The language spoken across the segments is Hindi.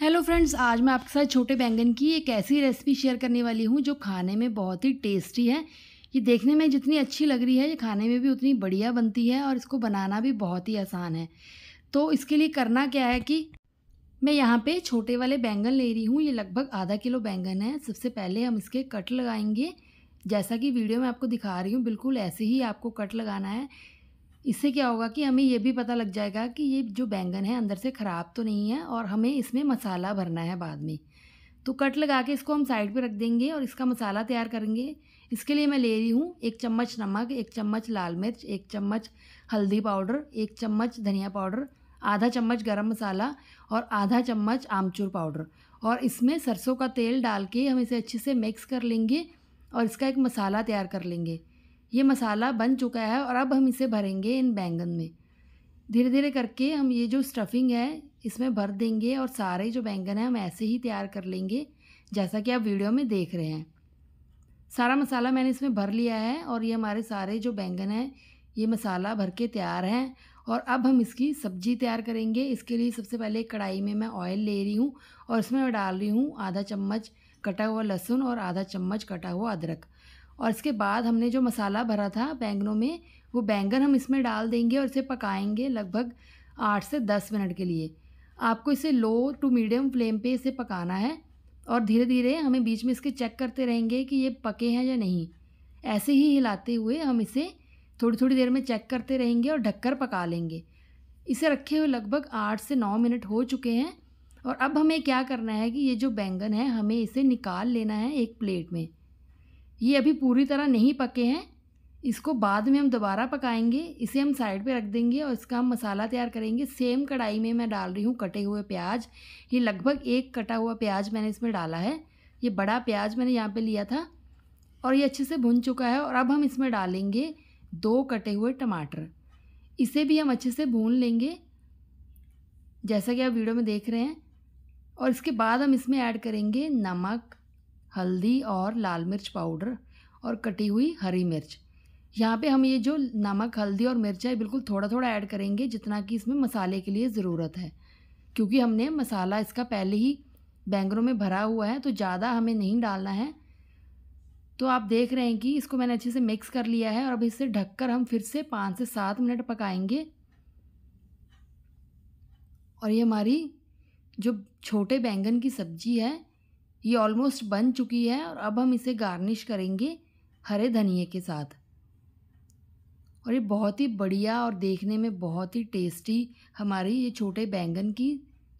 हेलो फ्रेंड्स आज मैं आपके साथ छोटे बैंगन की एक ऐसी रेसिपी शेयर करने वाली हूँ जो खाने में बहुत ही टेस्टी है ये देखने में जितनी अच्छी लग रही है ये खाने में भी उतनी बढ़िया बनती है और इसको बनाना भी बहुत ही आसान है तो इसके लिए करना क्या है कि मैं यहाँ पे छोटे वाले बैंगन ले रही हूँ ये लगभग आधा किलो बैंगन है सबसे पहले हम इसके कट लगाएंगे जैसा कि वीडियो में आपको दिखा रही हूँ बिल्कुल ऐसे ही आपको कट लगाना है इससे क्या होगा कि हमें ये भी पता लग जाएगा कि ये जो बैंगन है अंदर से ख़राब तो नहीं है और हमें इसमें मसाला भरना है बाद में तो कट लगा के इसको हम साइड पे रख देंगे और इसका मसाला तैयार करेंगे इसके लिए मैं ले रही हूँ एक चम्मच नमक एक चम्मच लाल मिर्च एक चम्मच हल्दी पाउडर एक चम्मच धनिया पाउडर आधा चम्मच गरम मसाला और आधा चम्मच आमचूर पाउडर और इसमें सरसों का तेल डाल के हम इसे अच्छे से मिक्स कर लेंगे और इसका एक मसाला तैयार कर लेंगे ये मसाला बन चुका है और अब हम इसे भरेंगे इन बैंगन में धीरे धीरे करके हम ये जो स्टफिंग है इसमें भर देंगे और सारे जो बैंगन हैं हम ऐसे ही तैयार कर लेंगे जैसा कि आप वीडियो में देख रहे हैं सारा मसाला मैंने इसमें भर लिया है और ये हमारे सारे जो बैंगन हैं ये मसाला भर के तैयार हैं और अब हम इसकी सब्ज़ी तैयार करेंगे इसके लिए सबसे पहले कढ़ाई में मैं ऑयल ले रही हूँ और इसमें मैं डाल रही हूँ आधा चम्मच कटा हुआ लहसुन और आधा चम्मच कटा हुआ अदरक और इसके बाद हमने जो मसाला भरा था बैंगनों में वो बैंगन हम इसमें डाल देंगे और इसे पकाएंगे लगभग आठ से दस मिनट के लिए आपको इसे लो टू मीडियम फ्लेम पे इसे पकाना है और धीरे धीरे हमें बीच में इसके चेक करते रहेंगे कि ये पके हैं या नहीं ऐसे ही हिलाते हुए हम इसे थोड़ी थोड़ी देर में चेक करते रहेंगे और ढककर पका लेंगे इसे रखे हुए लगभग आठ से नौ मिनट हो चुके हैं और अब हमें क्या करना है कि ये जो बैंगन है हमें इसे निकाल लेना है एक प्लेट में ये अभी पूरी तरह नहीं पके हैं इसको बाद में हम दोबारा पकाएंगे इसे हम साइड पे रख देंगे और इसका हम मसाला तैयार करेंगे सेम कढ़ाई में मैं डाल रही हूँ कटे हुए प्याज ये लगभग एक कटा हुआ प्याज मैंने इसमें डाला है ये बड़ा प्याज मैंने यहाँ पे लिया था और ये अच्छे से भुन चुका है और अब हम इसमें डालेंगे दो कटे हुए टमाटर इसे भी हम अच्छे से भून लेंगे जैसा कि आप वीडियो में देख रहे हैं और इसके बाद हम इसमें ऐड करेंगे नमक हल्दी और लाल मिर्च पाउडर और कटी हुई हरी मिर्च यहाँ पे हम ये जो नमक हल्दी और मिर्च है बिल्कुल थोड़ा थोड़ा ऐड करेंगे जितना कि इसमें मसाले के लिए ज़रूरत है क्योंकि हमने मसाला इसका पहले ही बैंगनों में भरा हुआ है तो ज़्यादा हमें नहीं डालना है तो आप देख रहे हैं कि इसको मैंने अच्छे से मिक्स कर लिया है और अब इसे ढककर हम फिर से पाँच से सात मिनट पकाएंगे और ये हमारी जो छोटे बैंगन की सब्जी है ये ऑलमोस्ट बन चुकी है और अब हम इसे गार्निश करेंगे हरे धनिए के साथ और ये बहुत ही बढ़िया और देखने में बहुत ही टेस्टी हमारी ये छोटे बैंगन की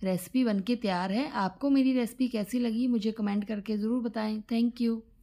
रेसिपी बनके तैयार है आपको मेरी रेसिपी कैसी लगी मुझे कमेंट करके ज़रूर बताएं थैंक यू